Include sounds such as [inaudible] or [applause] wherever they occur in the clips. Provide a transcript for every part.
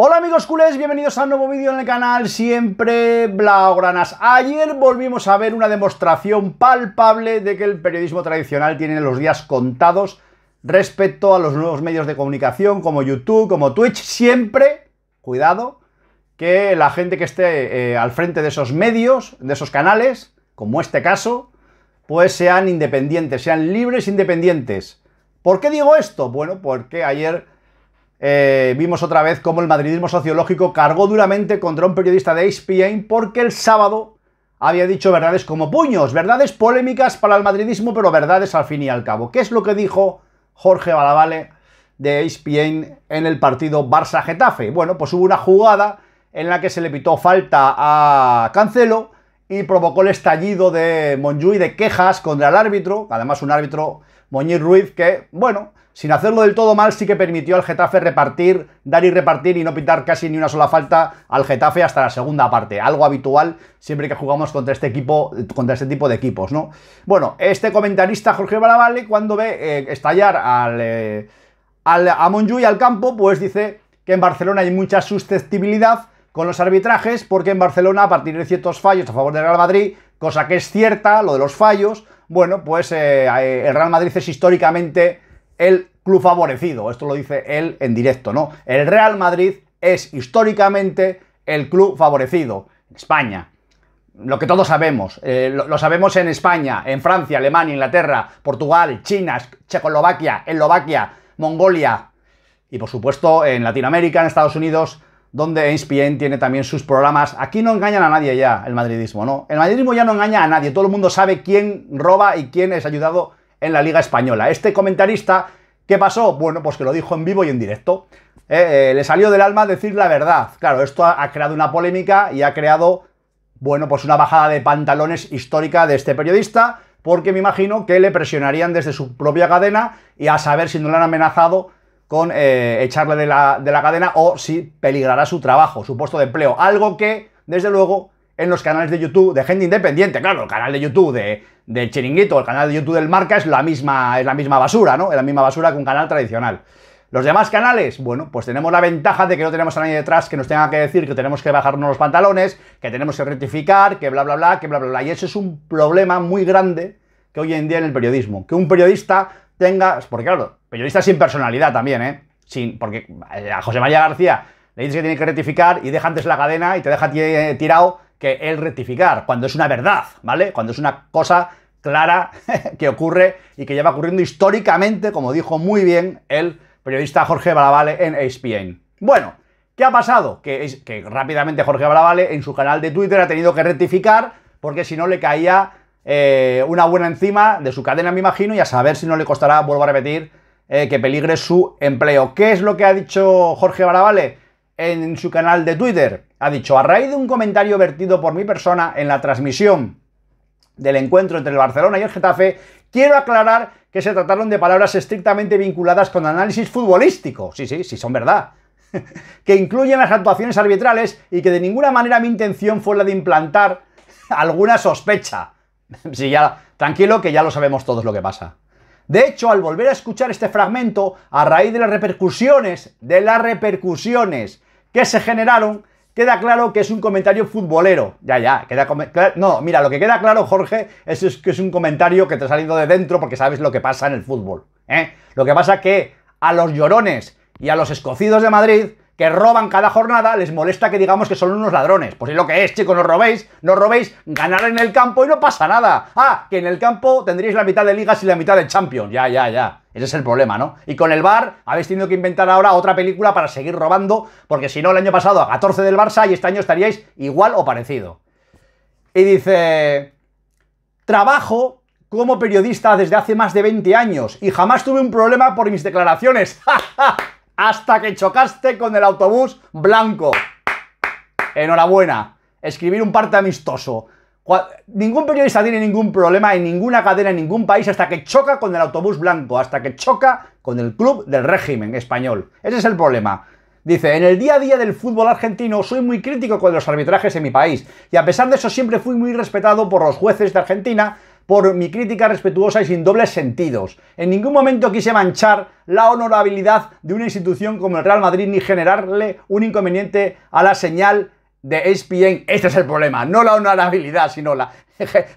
Hola amigos culés, bienvenidos a un nuevo vídeo en el canal Siempre Blaugranas. Ayer volvimos a ver una demostración palpable de que el periodismo tradicional tiene los días contados respecto a los nuevos medios de comunicación como YouTube, como Twitch. Siempre, cuidado, que la gente que esté eh, al frente de esos medios, de esos canales, como este caso, pues sean independientes, sean libres independientes. ¿Por qué digo esto? Bueno, porque ayer eh, vimos otra vez cómo el madridismo sociológico cargó duramente contra un periodista de ESPN porque el sábado había dicho verdades como puños, verdades polémicas para el madridismo, pero verdades al fin y al cabo. ¿Qué es lo que dijo Jorge Balavale de ESPN en el partido Barça-Getafe? Bueno, pues hubo una jugada en la que se le pitó falta a Cancelo y provocó el estallido de Monjuy de quejas contra el árbitro, además un árbitro, Moñiz Ruiz, que, bueno, sin hacerlo del todo mal, sí que permitió al Getafe repartir, dar y repartir y no pintar casi ni una sola falta al Getafe hasta la segunda parte. Algo habitual siempre que jugamos contra este equipo, contra este tipo de equipos, ¿no? Bueno, este comentarista Jorge Balavalle, cuando ve eh, estallar al, eh, al, a Monjuy al campo, pues dice que en Barcelona hay mucha susceptibilidad con los arbitrajes, porque en Barcelona, a partir de ciertos fallos a favor del Real Madrid, cosa que es cierta, lo de los fallos, bueno, pues eh, el Real Madrid es históricamente el club favorecido. Esto lo dice él en directo, ¿no? El Real Madrid es históricamente el club favorecido España. Lo que todos sabemos, eh, lo, sabemos en España, en Francia, Alemania, Inglaterra, Portugal, China, Checoslovaquia, Eslovaquia, Mongolia y por supuesto en Latinoamérica, en Estados Unidos, donde ESPN tiene también sus programas. Aquí no engañan a nadie ya el madridismo, ¿no? El madridismo ya no engaña a nadie, todo el mundo sabe quién roba y quién es ayudado en la Liga Española. Este comentarista ¿Qué pasó? Bueno, pues que lo dijo en vivo y en directo. Eh, eh, le salió del alma decir la verdad. Claro, esto ha, creado una polémica y ha creado, bueno, pues una bajada de pantalones histórica de este periodista, porque me imagino que le presionarían desde su propia cadena y a saber si no le han amenazado con eh, echarle de la, de la cadena o si peligrará su trabajo, su puesto de empleo. Algo que, desde luego, en los canales de YouTube de gente independiente. Claro, el canal de YouTube de, del Chiringuito, el canal de YouTube del Marca es la misma, es la misma basura, ¿no? Es la misma basura que un canal tradicional. Los demás canales, bueno, pues tenemos la ventaja de que no tenemos a nadie detrás que nos tenga que decir que tenemos que bajarnos los pantalones, que tenemos que rectificar, que bla, bla, bla, que bla, bla, bla. Y eso es un problema muy grande que hoy en día en el periodismo. Que un periodista tenga, porque claro, periodista sin personalidad también, ¿eh? Sin, porque eh, a José María García le dices que tiene que rectificar y deja antes la cadena y te deja eh, tirado que el rectificar, cuando es una verdad, ¿vale? Cuando es una cosa clara [laughs] que ocurre y que lleva ocurriendo históricamente, como dijo muy bien el periodista Jorge Barabale en ESPN. Bueno, ¿qué ha pasado? Que, que rápidamente Jorge Barabale en su canal de Twitter ha tenido que rectificar porque si no le caía eh, una buena encima de su cadena, me imagino, y a saber si no le costará, vuelvo a repetir, eh, que peligre su empleo. ¿Qué es lo que ha dicho Jorge Barabale? en su canal de Twitter. Ha dicho, a raíz de un comentario vertido por mi persona en la transmisión del encuentro entre el Barcelona y el Getafe, quiero aclarar que se trataron de palabras estrictamente vinculadas con análisis futbolístico. Sí, sí, sí, son verdad. [laughs] que incluyen las actuaciones arbitrales y que de ninguna manera mi intención fue la de implantar alguna sospecha. [laughs] sí, ya, tranquilo que ya lo sabemos todos lo que pasa. De hecho, al volver a escuchar este fragmento, a raíz de las repercusiones, de las repercusiones que se generaron, queda claro que es un comentario futbolero. Ya, ya, queda No, mira, lo que queda claro, Jorge, es, que es un comentario que te ha salido de dentro porque sabes lo que pasa en el fútbol. ¿eh? Lo que pasa que a los llorones y a los escocidos de Madrid que roban cada jornada, les molesta que digamos que son unos ladrones. Pues es lo que es, chicos, no robéis, no robéis, ganar en el campo y no pasa nada. Ah, que en el campo tendríais la mitad de ligas y la mitad de Champions. Ya, ya, ya. Ese es el problema, ¿no? Y con el bar habéis tenido que inventar ahora otra película para seguir robando, porque si no, el año pasado a 14 del Barça y este año estaríais igual o parecido. Y dice, trabajo como periodista desde hace más de 20 años y jamás tuve un problema por mis declaraciones. [laughs] ¡Ja, hasta que chocaste con el autobús blanco. Enhorabuena. Escribir un parte amistoso. Ningún periodista tiene ningún problema en ninguna cadena, en ningún país, hasta que choca con el autobús blanco, hasta que choca con el club del régimen español. Ese es el problema. Dice, en el día a día del fútbol argentino soy muy crítico con los arbitrajes en mi país, y a pesar de eso siempre fui muy respetado por los jueces de Argentina, por mi crítica respetuosa y sin dobles sentidos. En ningún momento quise manchar la honorabilidad de una institución como el Real Madrid ni generarle un inconveniente a la señal de ESPN. Este es el problema, no la honorabilidad, sino la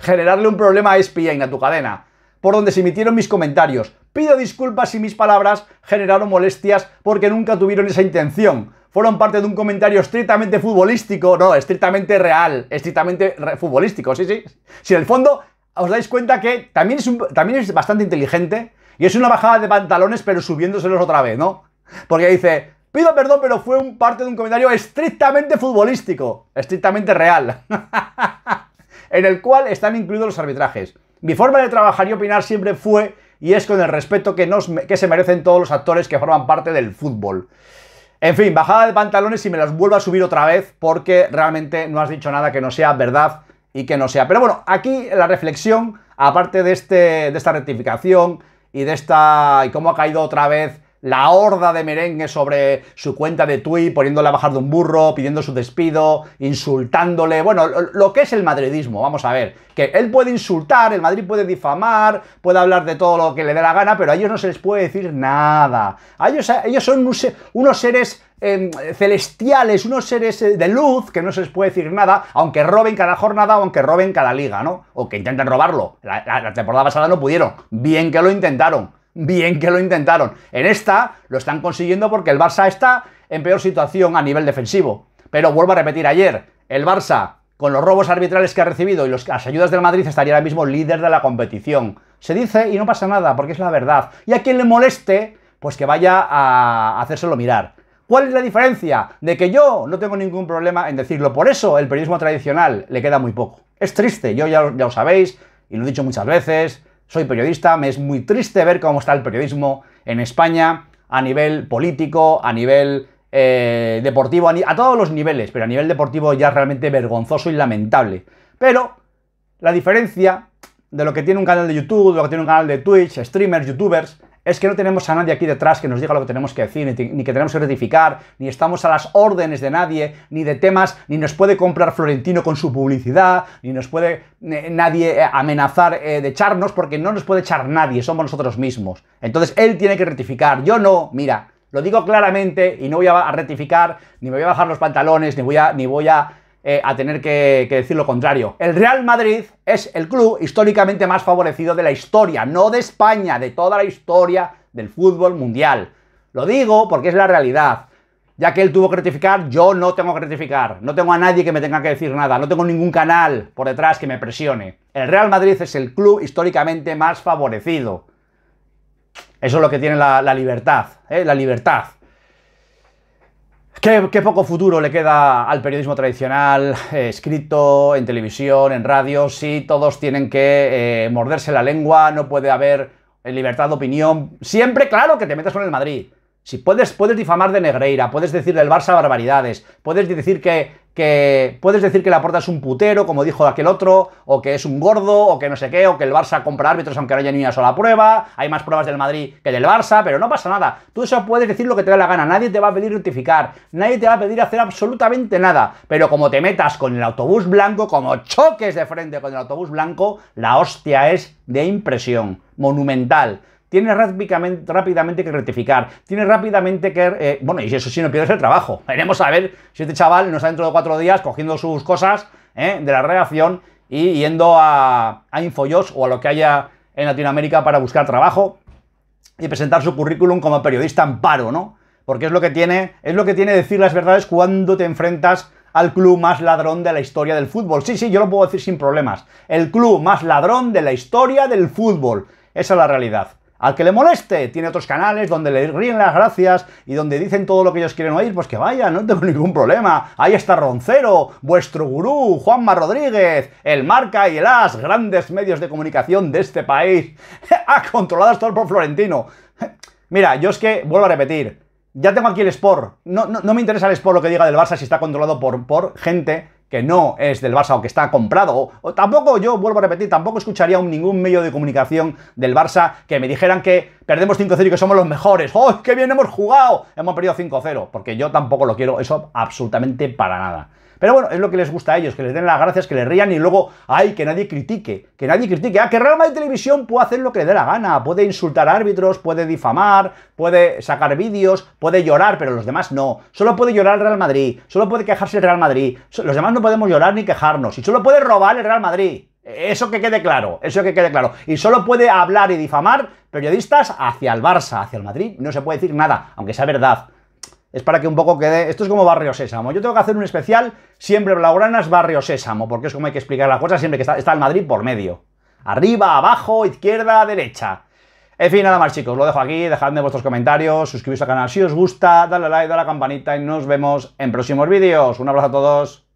generarle un problema a ESPN, a tu cadena por donde se emitieron mis comentarios. Pido disculpas si mis palabras generaron molestias porque nunca tuvieron esa intención. Fueron parte de un comentario estrictamente futbolístico, no, estrictamente real, estrictamente futbolístico, sí, sí. Si en el fondo os dais cuenta que también es, bastante inteligente y es una bajada de pantalones, pero subiéndoselos otra vez, ¿no? Porque dice, pido perdón, pero fue un parte de un comentario estrictamente futbolístico, estrictamente real, [laughs] en el cual están incluidos los arbitrajes. Mi forma de trabajar y opinar siempre fue y es con el respeto que, que se merecen todos los actores que forman parte del fútbol. En fin, bajada de pantalones y me las vuelvo a subir otra vez porque realmente no has dicho nada que no sea verdad y que no sea. Pero bueno, aquí la reflexión, aparte de, este, de esta rectificación y de esta. y cómo ha caído otra vez la horda de merengue sobre su cuenta de Twitter, poniéndole a bajar de un burro, pidiendo su despido, insultándole. Bueno, lo que es el madridismo, vamos a ver. Que él puede insultar, el Madrid puede difamar, puede hablar de todo lo que le dé la gana, pero a ellos no se les puede decir nada. ellos, a ellos son unos seres Em, celestiales, unos seres eh, de luz, que no se les puede decir nada, aunque roben cada jornada, aunque roben cada liga, ¿no? O que intenten robarlo. La, temporada pasada no pudieron. Bien que lo intentaron. Bien que lo intentaron. En esta lo están consiguiendo porque el Barça está en peor situación a nivel defensivo. Pero vuelvo a repetir ayer, el Barça, con los robos arbitrales que ha recibido y los, las ayudas del Madrid, estaría ahora mismo líder de la competición. Se dice y no pasa nada, porque es la verdad. Y a quien le moleste, pues que vaya a hacérselo mirar. ¿Cuál es la diferencia? De que yo no tengo ningún problema en decirlo. Por eso el periodismo tradicional le queda muy poco. Es triste, yo ya, ya lo sabéis y lo he dicho muchas veces. Soy periodista, me es muy triste ver cómo está el periodismo en España a nivel político, a nivel eh, deportivo, a, todos los niveles, pero a nivel deportivo ya es realmente vergonzoso y lamentable. Pero la diferencia de lo que tiene un canal de YouTube, de lo que tiene un canal de Twitch, streamers, youtubers, es que no tenemos a nadie aquí detrás que nos diga lo que tenemos que decir, ni, que tenemos que rectificar, ni estamos a las órdenes de nadie, ni de temas, ni nos puede comprar Florentino con su publicidad, ni nos puede eh, nadie eh, amenazar eh, de echarnos, porque no nos puede echar nadie, somos nosotros mismos. Entonces él tiene que rectificar, yo no, mira, lo digo claramente y no voy a rectificar, ni me voy a bajar los pantalones, ni voy a, ni voy a eh, a tener que, decir lo contrario. El Real Madrid es el club históricamente más favorecido de la historia, no de España, de toda la historia del fútbol mundial. Lo digo porque es la realidad ya que él tuvo que ratificar, yo no tengo que ratificar. No tengo a nadie que me tenga que decir nada. No tengo ningún canal por detrás que me presione. El Real Madrid es el club históricamente más favorecido. Eso es lo que tiene la, libertad, ¿eh? la libertad. Qué, poco futuro le queda al periodismo tradicional, eh, escrito, en televisión, en radio, si todos tienen que eh, morderse la lengua, no puede haber eh, libertad de opinión. Siempre, claro, que te metas con el Madrid. Si puedes, puedes difamar de Negreira, puedes decir del Barça barbaridades, puedes decir que que puedes decir que la porta es un putero, como dijo aquel otro, o que es un gordo, o que no sé qué, o que el Barça compra árbitros aunque no haya ni una sola prueba, hay más pruebas del Madrid que del Barça, pero no pasa nada. Tú eso puedes decir lo que te dé la gana, nadie te va a pedir notificar nadie te va a pedir hacer absolutamente nada, pero como te metas con el autobús blanco, como choques de frente con el autobús blanco, la hostia es de impresión, monumental tiene rápidamente que rectificar, tiene rápidamente que... Eh, bueno, y eso sí, no pierdes el trabajo. [laughs] Veremos a ver si este chaval no está dentro de cuatro días cogiendo sus cosas eh, de la reacción y yendo a, a Infojobs o a lo que haya en Latinoamérica para buscar trabajo y presentar su currículum como periodista en paro, ¿no? Porque es lo que tiene, es lo que tiene decir las verdades cuando te enfrentas al club más ladrón de la historia del fútbol. Sí, sí, yo lo puedo decir sin problemas. El club más ladrón de la historia del fútbol. Esa es la realidad. Al que le moleste, tiene otros canales donde le ríen las gracias y donde dicen todo lo que ellos quieren oír, pues que vaya, no tengo [laughs] ningún problema. Ahí está Roncero, vuestro gurú, Juanma Rodríguez, el Marca y el As, grandes medios de comunicación de este país. ha [laughs] ah, controlado todos por Florentino. [laughs] Mira, yo es que, vuelvo a repetir, ya tengo aquí el Sport. No, no, me interesa el Sport lo que diga del Barça si está controlado por, por gente que no es del Barça o que está comprado. tampoco, yo vuelvo a repetir, tampoco escucharía a ningún medio de comunicación del Barça que me dijeran que perdemos 5-0 y que somos los mejores. ¡Oh, qué bien hemos jugado! Hemos perdido 5-0. Porque yo tampoco lo quiero, eso absolutamente para nada. Pero bueno, es lo que les gusta a ellos, que les den las gracias, que les rían y luego, ay, que nadie critique, que nadie critique. Ah, que Real Madrid Televisión puede hacer lo que le dé la gana, puede insultar árbitros, puede difamar, puede sacar vídeos, puede llorar, pero los demás no. Solo puede llorar el Real Madrid, solo puede quejarse el Real Madrid. Los demás no podemos llorar ni quejarnos. Y solo puede robar el Real Madrid. Eso que quede claro, eso que quede claro. Y solo puede hablar y difamar periodistas hacia el Barça, hacia el Madrid. No se puede decir nada, aunque sea verdad es para que un poco quede... Esto es como Barrio Sésamo. Yo tengo que hacer un especial siempre Blaugranas Barrio Sésamo, porque es como hay que explicar las cosas siempre que está, el Madrid por medio. Arriba, abajo, izquierda, derecha. En fin, nada más chicos, lo dejo aquí, dejadme vuestros comentarios, Suscribiros al canal si os gusta, dale like, dale a la campanita y nos vemos en próximos vídeos. Un abrazo a todos.